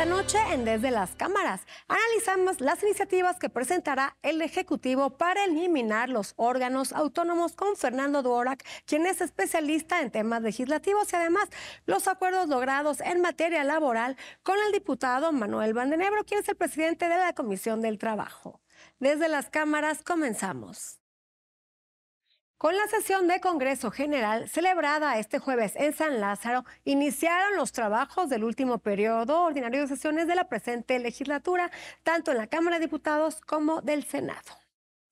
Esta noche en Desde las Cámaras analizamos las iniciativas que presentará el Ejecutivo para eliminar los órganos autónomos con Fernando Duorac, quien es especialista en temas legislativos y además los acuerdos logrados en materia laboral con el diputado Manuel Bandenebro, quien es el presidente de la Comisión del Trabajo. Desde las Cámaras comenzamos. Con la sesión de Congreso General celebrada este jueves en San Lázaro, iniciaron los trabajos del último periodo ordinario de sesiones de la presente legislatura, tanto en la Cámara de Diputados como del Senado.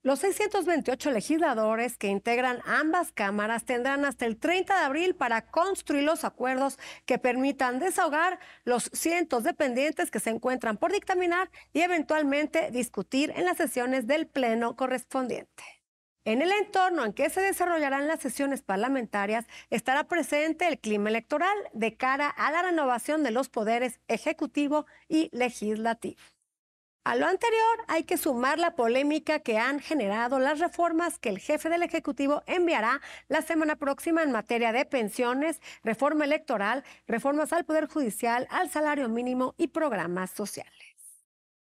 Los 628 legisladores que integran ambas cámaras tendrán hasta el 30 de abril para construir los acuerdos que permitan desahogar los cientos de pendientes que se encuentran por dictaminar y eventualmente discutir en las sesiones del Pleno correspondiente. En el entorno en que se desarrollarán las sesiones parlamentarias estará presente el clima electoral de cara a la renovación de los poderes ejecutivo y legislativo. A lo anterior hay que sumar la polémica que han generado las reformas que el jefe del Ejecutivo enviará la semana próxima en materia de pensiones, reforma electoral, reformas al Poder Judicial, al salario mínimo y programas sociales.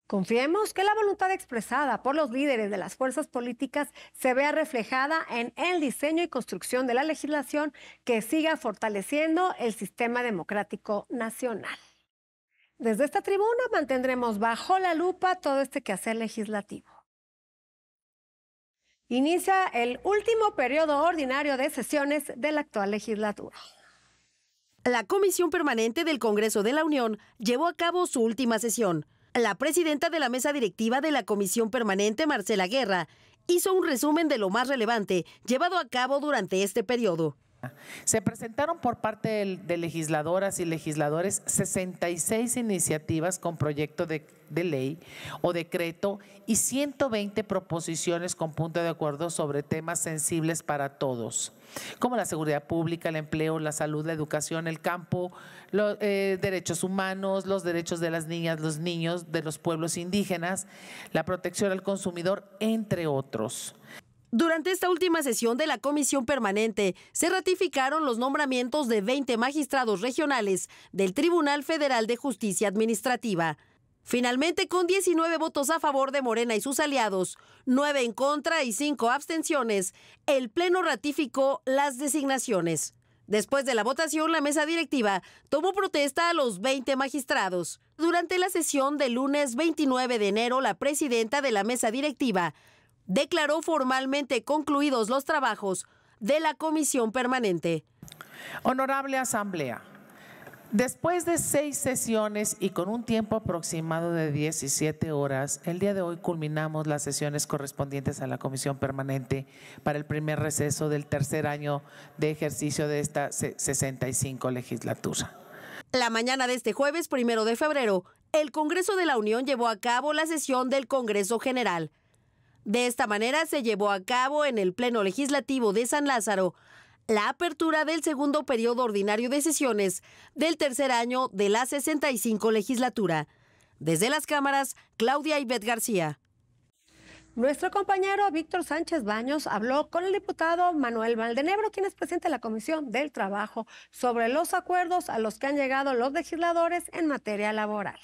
Confiemos que la voluntad expresada por los líderes de las fuerzas políticas se vea reflejada en el diseño y construcción de la legislación que siga fortaleciendo el sistema democrático nacional. Desde esta tribuna mantendremos bajo la lupa todo este quehacer legislativo. Inicia el último periodo ordinario de sesiones de la actual legislatura. La Comisión Permanente del Congreso de la Unión llevó a cabo su última sesión la presidenta de la mesa directiva de la Comisión Permanente, Marcela Guerra, hizo un resumen de lo más relevante llevado a cabo durante este periodo. Se presentaron por parte de legisladoras y legisladores 66 iniciativas con proyecto de, ley o decreto y 120 proposiciones con punto de acuerdo sobre temas sensibles para todos, como la seguridad pública, el empleo, la salud, la educación, el campo, los eh, derechos humanos, los derechos de las niñas, los niños, de los pueblos indígenas, la protección al consumidor, entre otros. Durante esta última sesión de la comisión permanente se ratificaron los nombramientos de 20 magistrados regionales del Tribunal Federal de Justicia Administrativa. Finalmente, con 19 votos a favor de Morena y sus aliados, 9 en contra y 5 abstenciones, el Pleno ratificó las designaciones. Después de la votación, la mesa directiva tomó protesta a los 20 magistrados. Durante la sesión del lunes 29 de enero, la presidenta de la mesa directiva declaró formalmente concluidos los trabajos de la comisión permanente. Honorable Asamblea, Después de seis sesiones y con un tiempo aproximado de 17 horas, el día de hoy culminamos las sesiones correspondientes a la Comisión Permanente para el primer receso del tercer año de ejercicio de esta 65 legislatura. La mañana de este jueves, primero de febrero, el Congreso de la Unión llevó a cabo la sesión del Congreso General. De esta manera se llevó a cabo en el Pleno Legislativo de San Lázaro la apertura del segundo periodo ordinario de sesiones del tercer año de la 65 legislatura. Desde las cámaras, Claudia Ibet García. Nuestro compañero Víctor Sánchez Baños habló con el diputado Manuel Valdenebro, quien es presidente de la Comisión del Trabajo, sobre los acuerdos a los que han llegado los legisladores en materia laboral.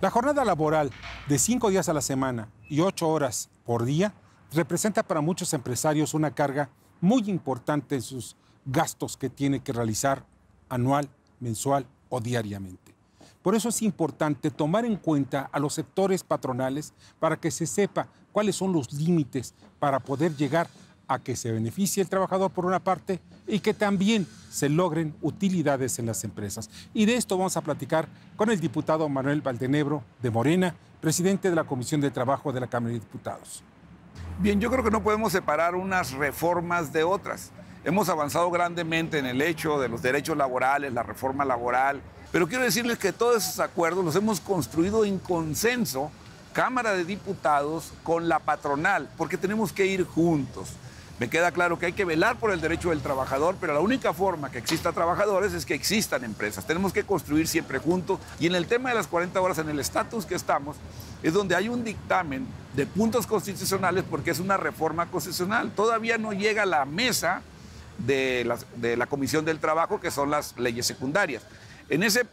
La jornada laboral de cinco días a la semana y ocho horas por día representa para muchos empresarios una carga muy importante en sus gastos que tiene que realizar anual, mensual o diariamente. Por eso es importante tomar en cuenta a los sectores patronales para que se sepa cuáles son los límites para poder llegar a que se beneficie el trabajador por una parte y que también se logren utilidades en las empresas. Y de esto vamos a platicar con el diputado Manuel Valdenebro de Morena, presidente de la Comisión de Trabajo de la Cámara de Diputados. Bien, yo creo que no podemos separar unas reformas de otras. Hemos avanzado grandemente en el hecho de los derechos laborales, la reforma laboral, pero quiero decirles que todos esos acuerdos los hemos construido en consenso Cámara de Diputados con la patronal, porque tenemos que ir juntos. Me queda claro que hay que velar por el derecho del trabajador, pero la única forma que exista trabajadores es que existan empresas. Tenemos que construir siempre juntos. Y en el tema de las 40 horas, en el estatus que estamos, es donde hay un dictamen de puntos constitucionales porque es una reforma constitucional. Todavía no llega a la mesa de la, de la Comisión del Trabajo, que son las leyes secundarias. En ese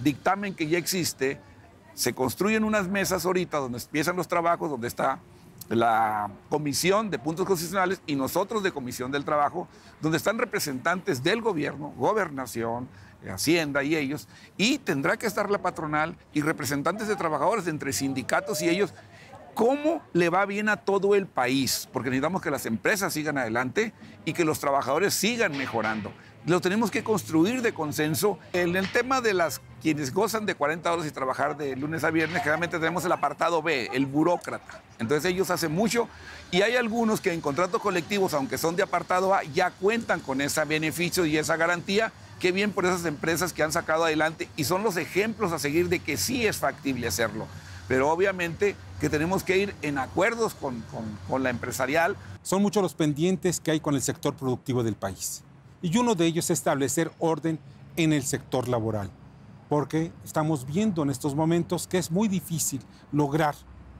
dictamen que ya existe, se construyen unas mesas ahorita donde empiezan los trabajos, donde está la Comisión de Puntos Constitucionales y nosotros de Comisión del Trabajo, donde están representantes del gobierno, gobernación, eh, Hacienda y ellos, y tendrá que estar la patronal y representantes de trabajadores entre sindicatos y ellos. ¿Cómo le va bien a todo el país? Porque necesitamos que las empresas sigan adelante y que los trabajadores sigan mejorando lo tenemos que construir de consenso. En el tema de las quienes gozan de 40 horas y trabajar de lunes a viernes, generalmente tenemos el apartado B, el burócrata. Entonces ellos hacen mucho y hay algunos que en contratos colectivos, aunque son de apartado A, ya cuentan con ese beneficio y esa garantía. Qué bien por esas empresas que han sacado adelante y son los ejemplos a seguir de que sí es factible hacerlo pero obviamente que tenemos que ir en acuerdos con, con, la empresarial. Son muchos los pendientes que hay con el sector productivo del país y uno de ellos es establecer orden en el sector laboral, porque estamos viendo en estos momentos que es muy difícil lograr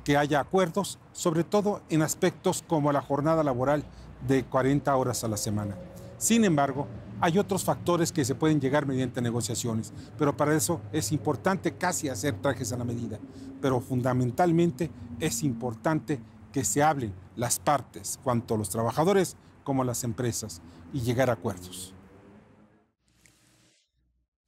que haya acuerdos, sobre todo en aspectos como la jornada laboral de 40 horas a la semana. Sin embargo, hay otros factores que se pueden llegar mediante negociaciones, pero para eso es importante casi hacer trajes a la medida, pero fundamentalmente es importante que se hablen las partes, cuanto a los trabajadores como las empresas y llegar a acuerdos.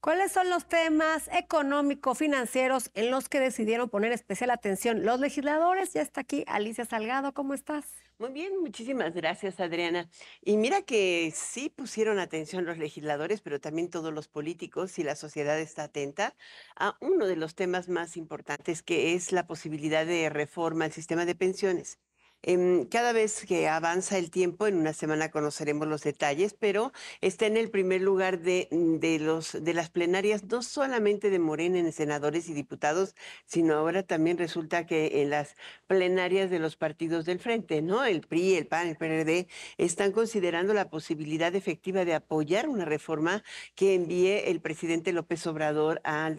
¿Cuáles son los temas económico-financieros en los que decidieron poner especial atención los legisladores? Ya está aquí Alicia Salgado, ¿cómo estás? Muy bien, muchísimas gracias Adriana. Y mira que sí pusieron atención los legisladores, pero también todos los políticos y la sociedad está atenta a uno de los temas más importantes, que es la posibilidad de reforma al sistema de pensiones. Em, cada vez que avanza el tiempo, en una semana conoceremos los detalles, pero está en el primer lugar mm, de, las plenarias, no solamente de Morena en senadores y diputados, sino ahora también resulta que en las plenarias de los partidos del frente, ¿no? El PRI, el PAN, el PRD, están considerando la posibilidad efectiva de apoyar una reforma que envíe el presidente López Obrador al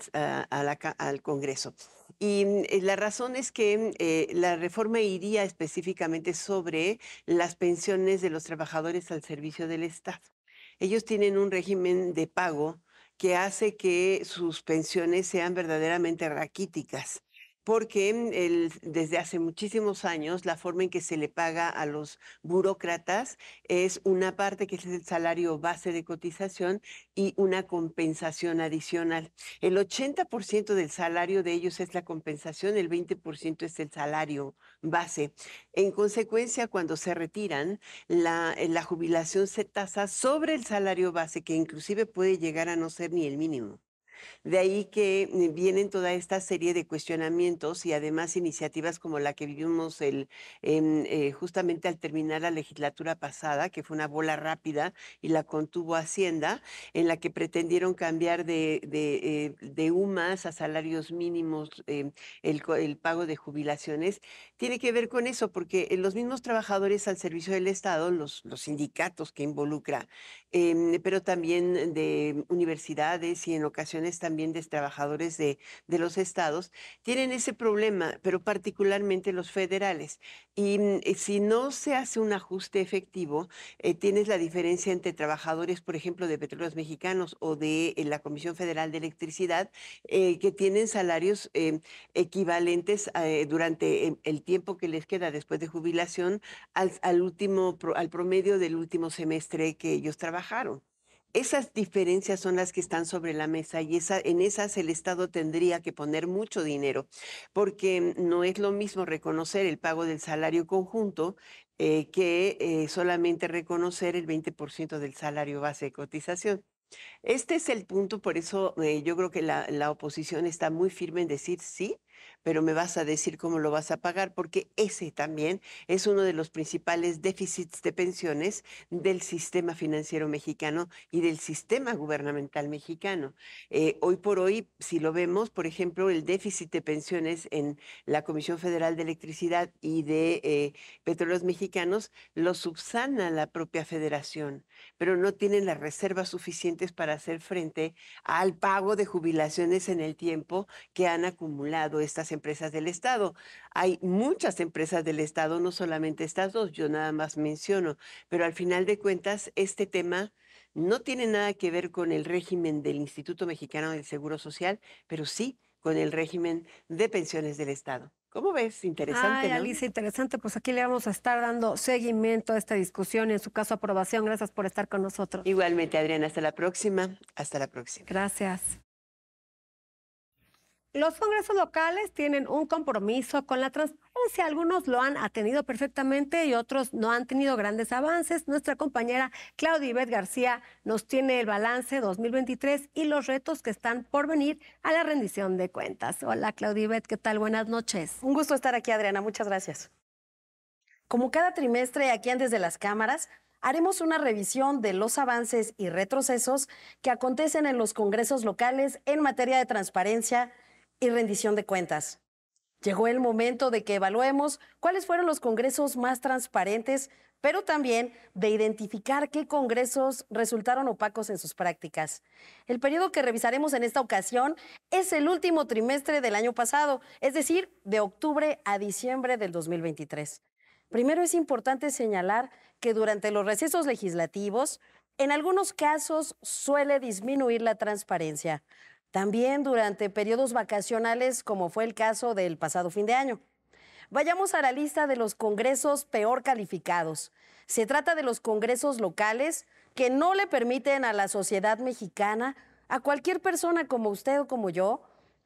Congreso. Y mm, eh, la razón es que eh, la reforma iría específicamente sobre las pensiones de los trabajadores al servicio del Estado. Ellos tienen un régimen de pago que hace que sus pensiones sean verdaderamente raquíticas porque mm, desde hace muchísimos años la forma en que se le paga a los burócratas es una parte que es el salario base de cotización y una compensación adicional. El 80% del salario de ellos es la compensación, el 20% es el salario base. En consecuencia, cuando se retiran, eh, la jubilación se tasa sobre el salario base, que inclusive puede llegar a no ser ni el mínimo. De ahí que eh, vienen toda esta serie de cuestionamientos y además iniciativas como la que vivimos el, eh, justamente al terminar la legislatura pasada, que fue una bola rápida y la contuvo Hacienda, en la que pretendieron cambiar de, de, eh, UMAS a salarios mínimos el, pago de jubilaciones, tiene que ver con eso, porque los mismos trabajadores al servicio del Estado, los, los sindicatos que involucra, Em, pero también de universidades y en ocasiones también de trabajadores de, los estados, tienen ese problema, pero particularmente los federales. Y mm, eh, si no se hace un ajuste efectivo, eh, tienes la diferencia entre trabajadores, por ejemplo, de petróleos mexicanos o de eh, la Comisión Federal de Electricidad, que tienen salarios equivalentes durante em, el tiempo que les queda después de jubilación al último, al promedio del último semestre que ellos trabajan. Esas diferencias son las que están sobre la mesa y en esas el Estado tendría que poner mucho dinero, porque no es lo mismo reconocer el pago del salario conjunto eh, que eh, solamente reconocer el 20% del salario base de cotización. Este es el punto, por eso eh, yo creo que la oposición está muy firme en decir sí, pero me vas a decir cómo lo vas a pagar, porque ese también es uno de los principales déficits de pensiones del sistema financiero mexicano y del sistema gubernamental mexicano. Eh, hoy por hoy, si lo vemos, por ejemplo, el déficit de pensiones en la Comisión Federal de Electricidad y de eh, Petróleos Mexicanos lo subsana la propia federación, pero no tienen las reservas suficientes para hacer frente al pago de jubilaciones en el tiempo que han acumulado estas empresas del Estado. Hay muchas empresas del Estado, no solamente estas dos, yo nada más menciono, pero al final de cuentas este tema no tiene nada que ver con el régimen del Instituto Mexicano del Seguro Social, pero sí con el régimen de pensiones del Estado. ¿Cómo ves? Interesante. Ay, Alicia, interesante. Pues aquí le vamos a estar dando seguimiento a esta discusión y en su caso aprobación. Gracias por estar con nosotros. Igualmente, Adriana. Hasta la próxima. Hasta la próxima. Gracias. Los congresos locales tienen un compromiso con la transparencia. Algunos lo han atendido perfectamente y otros no han tenido grandes avances. Nuestra compañera Claudia Ibet García nos tiene el balance 2023 y los retos que están por venir a la rendición de cuentas. Hola Claudia Ibet, ¿qué tal? Buenas noches. Un gusto estar aquí, Adriana. Muchas gracias. Como cada trimestre, aquí en Desde las Cámaras, haremos una revisión de los avances y retrocesos que acontecen en los congresos locales en materia de transparencia rendición de cuentas. Llegó el momento de que evaluemos cuáles fueron los congresos más transparentes, pero también de identificar qué congresos resultaron opacos en sus prácticas. El periodo que revisaremos en esta ocasión es el último trimestre del año pasado, es decir, de octubre a diciembre del 2023. Primero es importante señalar que durante los recesos legislativos, en algunos casos suele disminuir la transparencia, también durante periodos vacacionales como fue el caso del pasado fin de año. Vayamos a la lista de los congresos peor calificados. Se trata de los congresos locales que no le permiten a la sociedad mexicana, a cualquier persona como usted o como yo,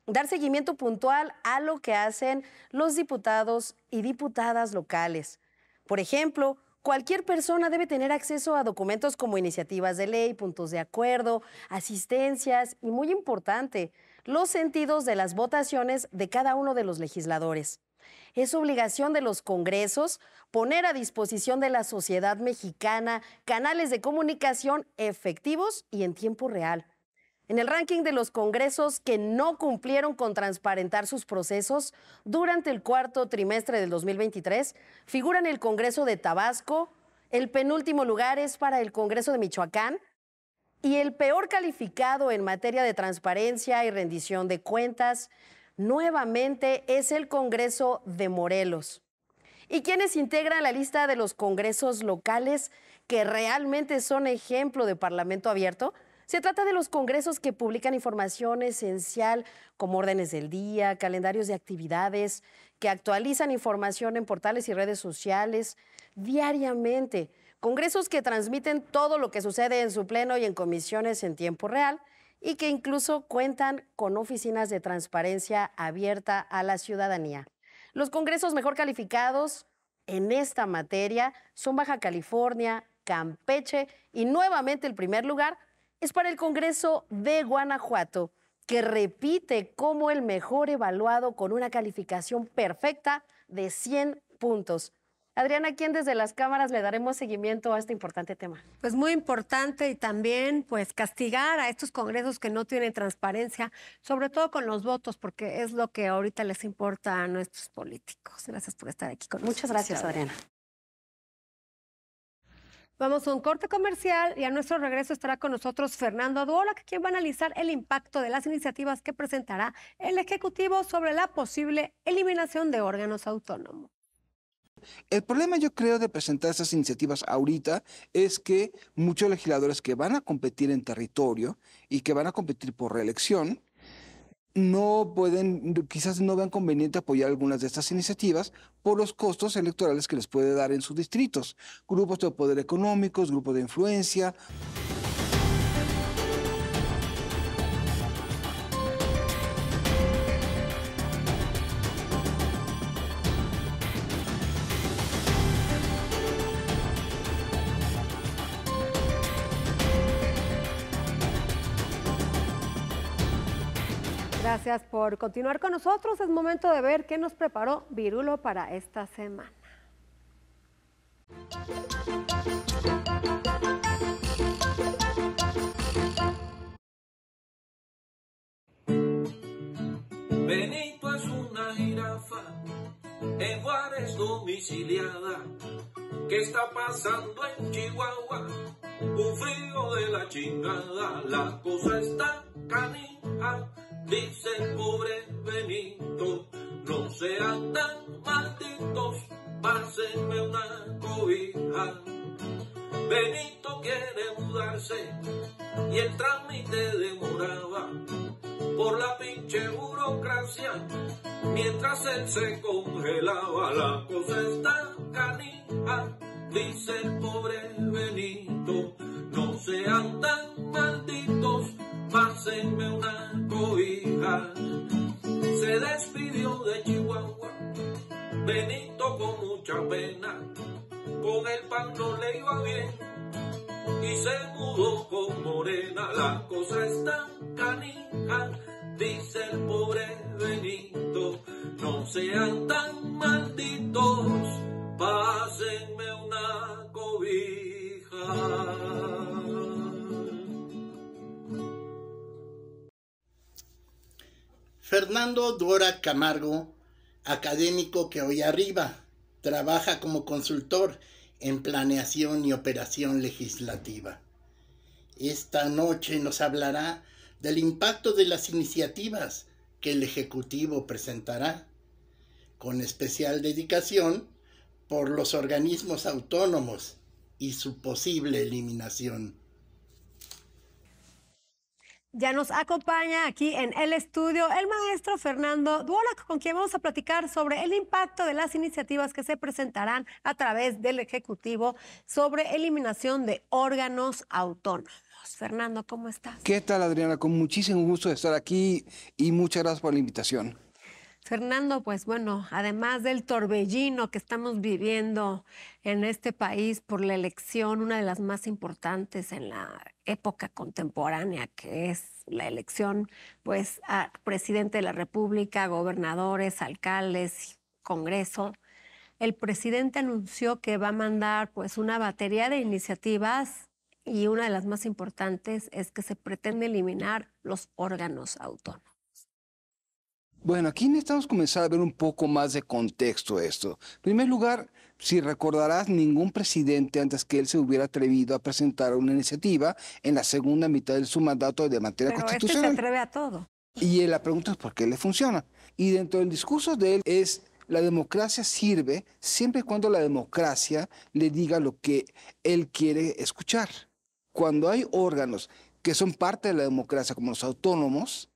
dar seguimiento puntual a lo que hacen los diputados y diputadas locales. Por ejemplo, Cualquier persona debe tener acceso a documentos como iniciativas de ley, puntos de acuerdo, asistencias y, muy importante, los sentidos de las votaciones de cada uno de los legisladores. Es obligación de los congresos poner a disposición de la sociedad mexicana canales de comunicación efectivos y en tiempo real. En el ranking de los congresos que no cumplieron con transparentar sus procesos durante el cuarto trimestre del 2023, figuran el Congreso de Tabasco, el penúltimo lugar es para el Congreso de Michoacán y el peor calificado en materia de transparencia y rendición de cuentas nuevamente es el Congreso de Morelos. Y quiénes integran la lista de los congresos locales que realmente son ejemplo de parlamento abierto, se trata de los congresos que publican información esencial como órdenes del día, calendarios de actividades, que actualizan información en portales y redes sociales diariamente. Congresos que transmiten todo lo que sucede en su pleno y en comisiones en tiempo real y que incluso cuentan con oficinas de transparencia abierta a la ciudadanía. Los congresos mejor calificados en esta materia son Baja California, Campeche y nuevamente el primer lugar es para el Congreso de Guanajuato, que repite como el mejor evaluado con una calificación perfecta de 100 puntos. Adriana, ¿quién desde las cámaras le daremos seguimiento a este importante tema? Pues muy importante y también pues castigar a estos congresos que no tienen transparencia, sobre todo con los votos, porque es lo que ahorita les importa a nuestros políticos. Gracias por estar aquí con nosotros. Muchas gracias, Adriana. Vamos a un corte comercial y a nuestro regreso estará con nosotros Fernando que quien va a analizar el impacto de las iniciativas que presentará el Ejecutivo sobre la posible eliminación de órganos autónomos. El problema yo creo de presentar esas iniciativas ahorita es que muchos legisladores que van a competir en territorio y que van a competir por reelección no pueden, quizás no vean conveniente apoyar algunas de estas iniciativas por los costos electorales que les puede dar en sus distritos, grupos de poder económicos, grupos de influencia. gracias por continuar con nosotros. Es momento de ver qué nos preparó Virulo para esta semana. Benito es una jirafa en Juárez domiciliada ¿qué está pasando en Chihuahua un frío de la chingada la cosa está canija dice el pobre Benito, no sean tan malditos, pásenme una cobija. Benito quiere mudarse y el trámite demoraba por la pinche burocracia mientras él se congelaba. La cosa está canija, dice el pobre Benito, no sean tan malditos pásenme una cobija. Se despidió de Chihuahua, Benito con mucha pena, con el pan no le iba bien y se mudó con Morena. La cosa está canija, dice el pobre Benito, no sean tan malditos, pásenme una cobija. Fernando Duora Camargo, académico que hoy arriba trabaja como consultor en planeación y operación legislativa. Esta noche nos hablará del impacto de las iniciativas que el Ejecutivo presentará, con especial dedicación por los organismos autónomos y su posible eliminación. Ya nos acompaña aquí en el estudio el maestro Fernando Duolac, con quien vamos a platicar sobre el impacto de las iniciativas que se presentarán a través del Ejecutivo sobre eliminación de órganos autónomos. Fernando, ¿cómo estás? ¿Qué tal, Adriana? Con muchísimo gusto de estar aquí y muchas gracias por la invitación. Fernando, pues bueno, además del torbellino que estamos viviendo en este país por la elección, una de las más importantes en la época contemporánea, que es la elección, pues, a presidente de la República, gobernadores, alcaldes, Congreso, el presidente anunció que va a mandar, pues, una batería de iniciativas y una de las más importantes es que se pretende eliminar los órganos autónomos. Bueno, aquí necesitamos comenzar a ver un poco más de contexto esto. En primer lugar, si recordarás, ningún presidente antes que él se hubiera atrevido a presentar una iniciativa en la segunda mitad de su mandato de materia Pero constitucional. Este se atreve a todo. Y la pregunta es por qué le funciona. Y dentro del discurso de él es la democracia sirve siempre y cuando la democracia le diga lo que él quiere escuchar. Cuando hay órganos que son parte de la democracia, como los autónomos,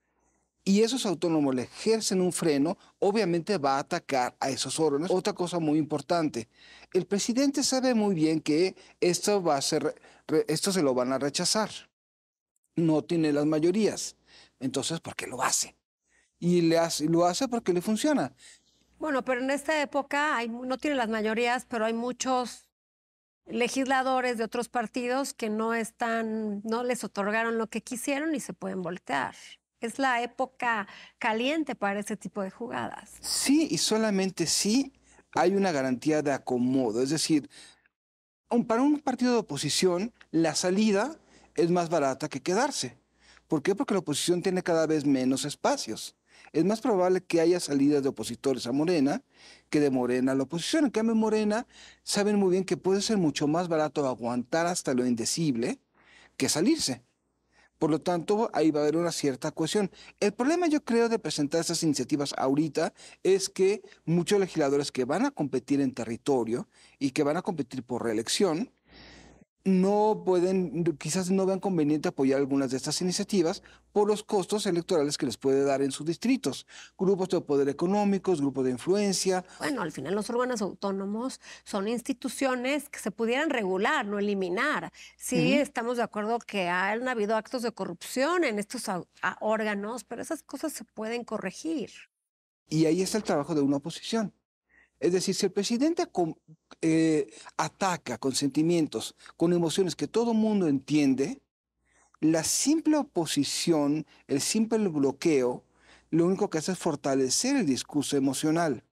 y esos autónomos le ejercen un freno, obviamente va a atacar a esos órganos. Otra cosa muy importante, el presidente sabe muy bien que esto, va a ser, esto se lo van a rechazar. No tiene las mayorías. Entonces, ¿por qué lo hace? Y le hace, lo hace porque le funciona. Bueno, pero en esta época hay, no tiene las mayorías, pero hay muchos legisladores de otros partidos que no están, no les otorgaron lo que quisieron y se pueden voltear es la época caliente para ese tipo de jugadas. Sí, y solamente sí hay una garantía de acomodo. Es decir, para un partido de oposición, la salida es más barata que quedarse. ¿Por qué? Porque la oposición tiene cada vez menos espacios. Es más probable que haya salidas de opositores a Morena que de Morena a la oposición. En cambio, Morena saben muy bien que puede ser mucho más barato aguantar hasta lo indecible que salirse. Por lo tanto, ahí va a haber una cierta cohesión. El problema, yo creo, de presentar esas iniciativas ahorita es que muchos legisladores que van a competir en territorio y que van a competir por reelección, no pueden, quizás no vean conveniente apoyar algunas de estas iniciativas por los costos electorales que les puede dar en sus distritos. Grupos de poder económicos, grupos de influencia. Bueno, al final los órganos autónomos son instituciones que se pudieran regular, no eliminar. Sí, estamos de acuerdo que han habido actos de corrupción en estos órganos, pero esas cosas se pueden corregir. Y ahí está el trabajo de una oposición es decir, si el presidente eh, ataca con sentimientos, con emociones que todo mundo entiende, la simple oposición, el simple bloqueo, lo único que hace es fortalecer el discurso emocional.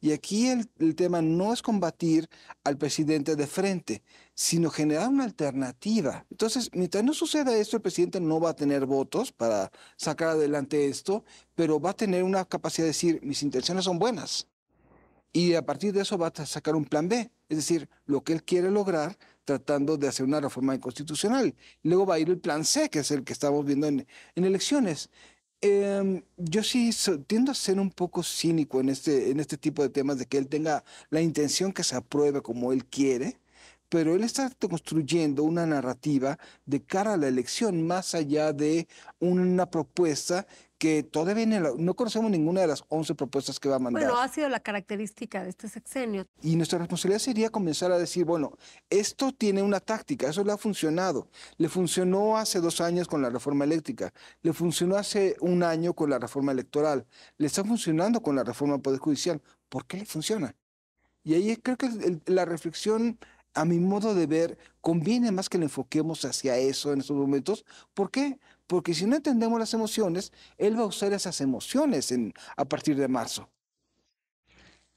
Y aquí el tema no es combatir al presidente de frente, sino generar una alternativa. Entonces, mientras no suceda esto, el presidente no va a tener votos para sacar adelante esto, pero va a tener una capacidad de decir, mis intenciones son buenas y a partir de eso va a sacar un plan B, es decir, lo que él quiere lograr tratando de hacer una reforma inconstitucional. Luego va a ir el plan C, que es el que estamos viendo en, elecciones. Em, yo sí tiendo a ser un poco cínico en este, en este tipo de temas, de que él tenga la intención que se apruebe como él quiere, pero él está construyendo una narrativa de cara a la elección, más allá de una propuesta que todavía no conocemos ninguna de las 11 propuestas que va a mandar. Bueno, ha sido la característica de este sexenio. Y nuestra responsabilidad sería comenzar a decir, bueno, esto tiene una táctica, eso le ha funcionado. Le funcionó hace dos años con la reforma eléctrica, le funcionó hace un año con la reforma electoral, le está funcionando con la reforma del Poder Judicial. ¿Por qué le funciona? Y ahí creo que la reflexión a mi modo de ver, conviene más que le enfoquemos hacia eso en estos momentos. ¿Por qué? porque si no entendemos las emociones, él va a usar esas emociones en, a partir de marzo.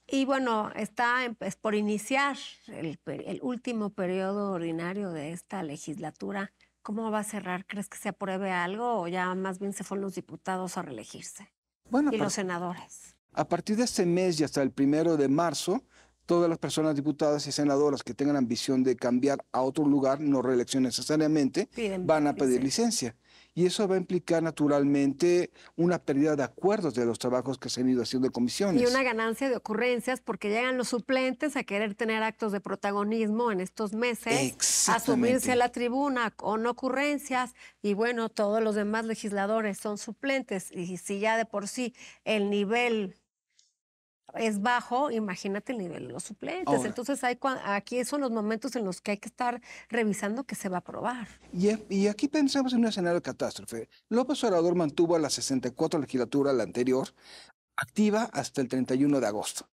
Y bueno, está pues, por iniciar el, último periodo ordinario de esta legislatura. ¿Cómo va a cerrar? ¿Crees que se apruebe algo o ya más bien se fueron los diputados a reelegirse? Bueno, y los senadores. A partir de este mes y hasta el primero de marzo, todas las personas diputadas y senadoras que tengan ambición de cambiar a otro lugar, no reelección necesariamente, van a pedir licencia y eso va a implicar naturalmente una pérdida de acuerdos de los trabajos que se han ido haciendo de comisiones. Y una ganancia de ocurrencias porque llegan los suplentes a querer tener actos de protagonismo en estos meses, Asumirse a la tribuna con ocurrencias y bueno, todos los demás legisladores son suplentes y si ya de por sí el nivel es bajo, imagínate el nivel de los suplentes. Entonces hay, aquí son los momentos en los que hay que estar revisando que se va a aprobar. Y, eh, aquí pensamos en un escenario de catástrofe. López Obrador mantuvo a la 64 legislatura, la anterior, activa hasta el 31 de agosto.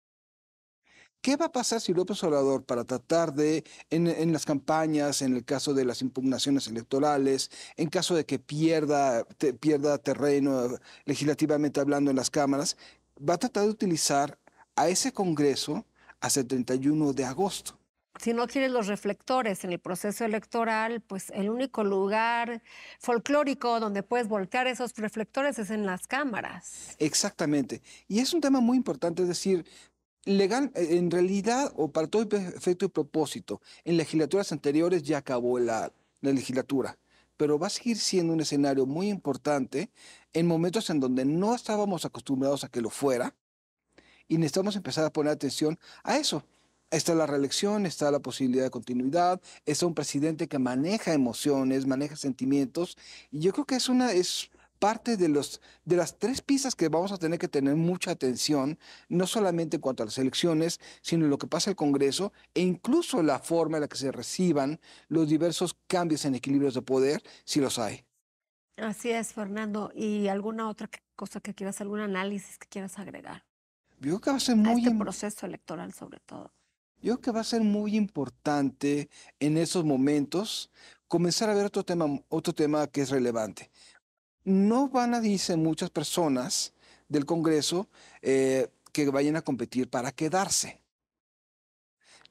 ¿Qué va a pasar si López Obrador, para tratar de, en, las campañas, en el caso de las impugnaciones electorales, en caso de que pierda, pierda terreno eh, legislativamente hablando en las cámaras, va a tratar de utilizar a ese Congreso a el 31 de agosto. Si no quieres los reflectores en el proceso electoral, pues el único lugar folclórico donde puedes voltear esos reflectores es en las cámaras. Exactamente. Y es un tema muy importante, es decir, legal, eh, en realidad, o para todo efecto y propósito, en legislaturas anteriores ya acabó la legislatura pero va a seguir siendo un escenario muy importante en momentos en donde no estábamos acostumbrados a que lo fuera, y necesitamos empezar a poner atención a eso. Está la reelección, está la posibilidad de continuidad, está un presidente que maneja emociones, maneja sentimientos. Y yo creo que es una... Es, parte de, los, de las tres pistas que vamos a tener que tener mucha atención, no solamente en cuanto a las elecciones, sino en lo que pasa en el Congreso e incluso la forma en la que se reciban los diversos cambios en equilibrios de poder, si los hay. Así es, Fernando. ¿Y alguna otra cosa que quieras, algún análisis que quieras agregar? Yo creo que va a ser muy... este proceso electoral sobre todo. Yo que va a ser muy importante en esos momentos comenzar a ver otro tema, otro tema que es relevante. No van a, decir muchas personas del Congreso, eh, que vayan a competir para quedarse.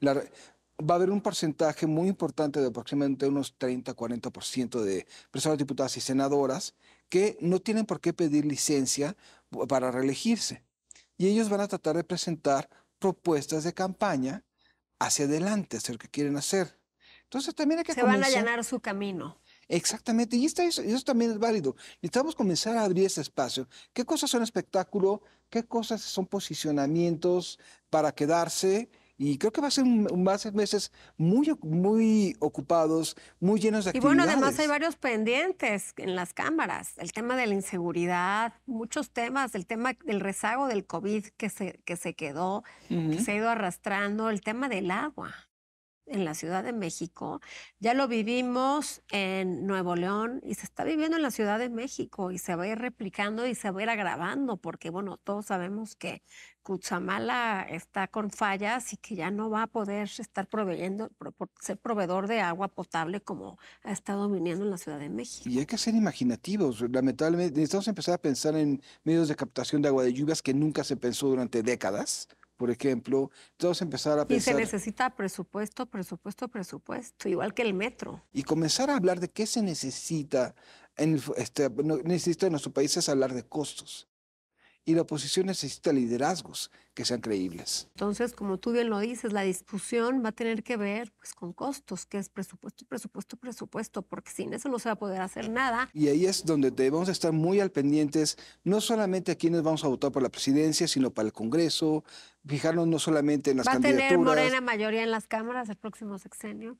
va a haber un porcentaje muy importante de aproximadamente unos 30-40% de personas diputadas y senadoras que no tienen por qué pedir licencia eh, para reelegirse y ellos van a tratar de presentar propuestas de campaña hacia adelante, hacia lo que quieren hacer. Entonces también hay que... Se van a llenar su camino. Exactamente, y eso, eso también es válido. Necesitamos comenzar a abrir ese espacio. ¿Qué cosas son espectáculo? ¿Qué cosas son posicionamientos para quedarse? y creo que va a ser va meses muy muy ocupados, muy llenos de actividades. Y bueno, además hay varios pendientes en las cámaras, el tema de la inseguridad, muchos temas, el tema del rezago del COVID que se que se quedó, que se ha ido arrastrando, el tema del agua en la Ciudad de México, ya lo vivimos en Nuevo León y se está viviendo en la Ciudad de México y se va a ir replicando y se va a ir agravando porque, bueno, todos sabemos que Cuchamala está con fallas y que ya no va a poder estar proveyendo, ser proveedor de agua potable como ha estado viniendo en la Ciudad de México. Y hay que ser imaginativos. Lamentablemente necesitamos empezar a pensar en medios de captación de agua de lluvias que nunca se pensó durante décadas por ejemplo, todos empezar a pensar... Y se necesita presupuesto, presupuesto, presupuesto, igual que el metro. Y comenzar a hablar de qué se necesita. En, este, país en nuestros países hablar de costos y la oposición necesita liderazgos que sean creíbles. Entonces, como tú bien lo dices, la discusión va a tener que ver pues, con costos, que es presupuesto, presupuesto, presupuesto, porque sin eso no se va a poder hacer nada. Y ahí es donde debemos estar muy al pendientes, no solamente a quienes vamos a votar por la presidencia, sino para el Congreso, fijarnos no solamente en las candidaturas. ¿Va a tener Morena mayoría en las cámaras el próximo sexenio?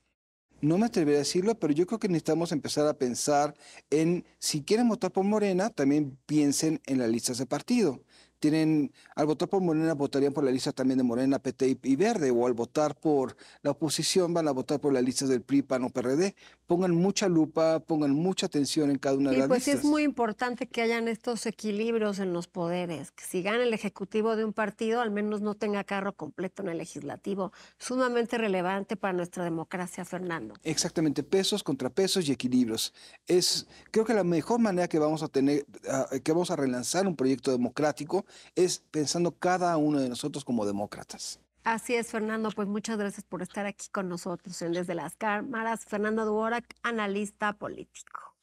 no me atrevería a decirlo, pero yo creo que necesitamos empezar a pensar en, si quieren votar por Morena, también piensen en las listas de partido. Tienen, al votar por Morena votarían por la lista también de Morena, PT y Verde, o al votar por la oposición van a votar por la lista del PRI, PAN o PRD pongan mucha lupa, pongan mucha atención en cada una de las pues Y Pues es muy importante que hayan estos equilibrios en los poderes, que si gana el ejecutivo de un partido, al menos no tenga carro completo en el legislativo. Sumamente relevante para nuestra democracia, Fernando. Exactamente, pesos, contrapesos y equilibrios. Es creo que la mejor manera que vamos a tener que vamos a relanzar un proyecto democrático es pensando cada uno de nosotros como demócratas. Así es, Fernando. Pues muchas gracias por estar aquí con nosotros en Desde las Cámaras. Fernando Duorak, analista político.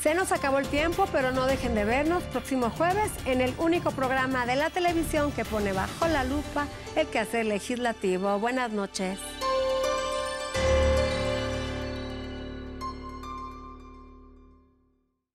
Se nos acabó el tiempo, pero no dejen de vernos próximo jueves en el único programa de la televisión que pone bajo la lupa el quehacer legislativo. Buenas noches.